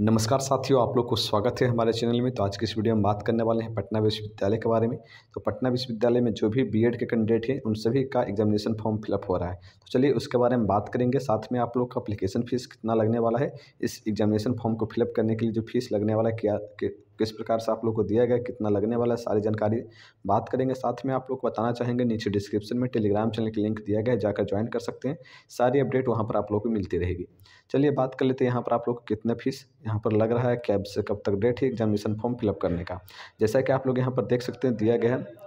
नमस्कार साथियों आप लोग को स्वागत है हमारे चैनल में तो आज की इस वीडियो में बात करने वाले हैं पटना विश्वविद्यालय के बारे में तो पटना विश्वविद्यालय में जो भी बीएड के कैंडिडेट हैं उन सभी का एग्जामिनेशन फॉर्म फिलअप हो रहा है तो चलिए उसके बारे में बात करेंगे साथ में आप लोग का अप्लीकेशन फ़ीस कितना लगने वाला है इस एग्जामिनेशन फॉर्म को फिलअप करने के लिए जो फीस लगने वाला है क्या किस प्रकार से आप लोग को दिया गया कितना लगने वाला है सारी जानकारी बात करेंगे साथ में आप लोग को बताना चाहेंगे नीचे डिस्क्रिप्शन में टेलीग्राम चैनल की लिंक दिया गया है जाकर ज्वाइन कर सकते हैं सारी अपडेट वहाँ पर आप लोग को मिलती रहेगी चलिए बात कर लेते हैं यहाँ पर आप लोग को कितना फीस यहाँ पर लग रहा है कैब से कब तक डेट है एग्जामिनेशन फॉर्म फिलअप करने का जैसा कि आप लोग यहाँ पर देख सकते हैं दिया गया है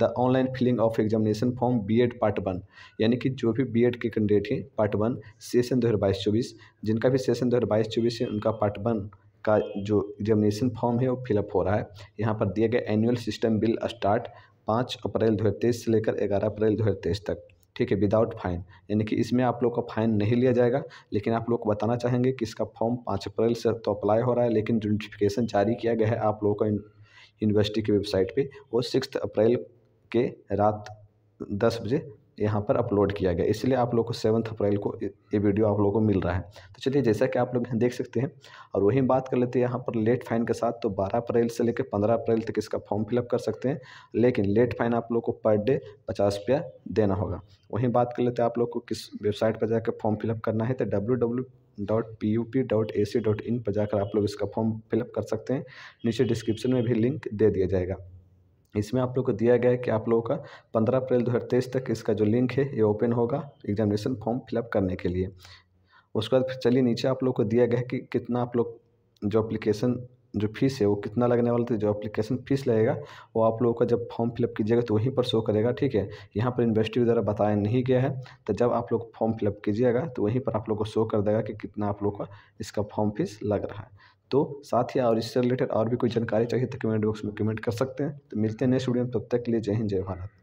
the online filling of examination form B Ed part one यानी कि जो भी बी एड के कैंडिडेट हैं पार्ट वन सेशन दो हज़ार बाईस चौबीस जिनका भी सेशन दो हज़ार बाईस चौबीस है उनका पार्ट वन का जो एग्जामिनेशन फॉर्म है वो फिलअप हो रहा है यहाँ पर दिए गए एनुअल सिस्टम बिल स्टार्ट पाँच अप्रैल दो से लेकर ग्यारह अप्रैल दो तक ठीक है विदाउट फाइन यानी कि इसमें आप लोग का फाइन नहीं लिया जाएगा लेकिन आप लोग को बताना चाहेंगे कि इसका फॉर्म पाँच अप्रैल से तो अप्लाई हो रहा है लेकिन जो नोटिफिकेशन जारी किया गया है आप लोगों का यूनिवर्सिटी की वेबसाइट पे वो सिक्स अप्रैल के रात दस बजे यहाँ पर अपलोड किया गया इसलिए आप लोग को सेवन्थ अप्रैल को ये वीडियो आप लोगों को मिल रहा है तो चलिए जैसा कि आप लोग यहाँ देख सकते हैं और वहीं बात कर लेते हैं यहाँ पर लेट फाइन के साथ तो 12 अप्रैल से लेकर 15 अप्रैल तक इसका फॉर्म फिलअप कर सकते हैं लेकिन लेट फाइन आप लोग को पर डे पचास रुपया देना होगा वहीं बात कर लेते हैं आप लोग को किस वेबसाइट पर जाकर फॉर्म फिलअप करना है तो W dot P U P dot A C dot in पर जाकर आप लोग इसका फॉर्म फिलअप कर सकते हैं नीचे डिस्क्रिप्शन में भी लिंक दे दिया जाएगा इसमें आप लोग को दिया गया है कि आप लोगों का पंद्रह अप्रैल दो हज़ार तेईस तक इसका जो लिंक है ये ओपन होगा एग्जामिनेशन फॉर्म फिलअप करने के लिए उसके बाद फिर चलिए नीचे आप लोग को दिया गया है कि कितना आप लोग जो अप्लीकेशन जो फीस है वो कितना लगने वाला था जो एप्लीकेशन फीस लगेगा वो आप लोगों का जब फॉर्म फिलअप कीजिएगा तो वहीं पर शो करेगा ठीक है यहाँ पर यूनिवर्सिटी द्वारा बताया नहीं गया है तो जब आप लोग फॉर्म फिलअप कीजिएगा तो वहीं पर आप लोग को शो कर देगा कि कितना आप लोगों का इसका फॉर्म फीस लग रहा है तो साथ ही और इससे रिलेटेड और भी कोई जानकारी चाहिए तो कमेंट बॉक्स में कमेंट कर सकते हैं तो मिलते हैं नेक्स्ट वीडियो में तब तक के लिए जय हिंद जय भारत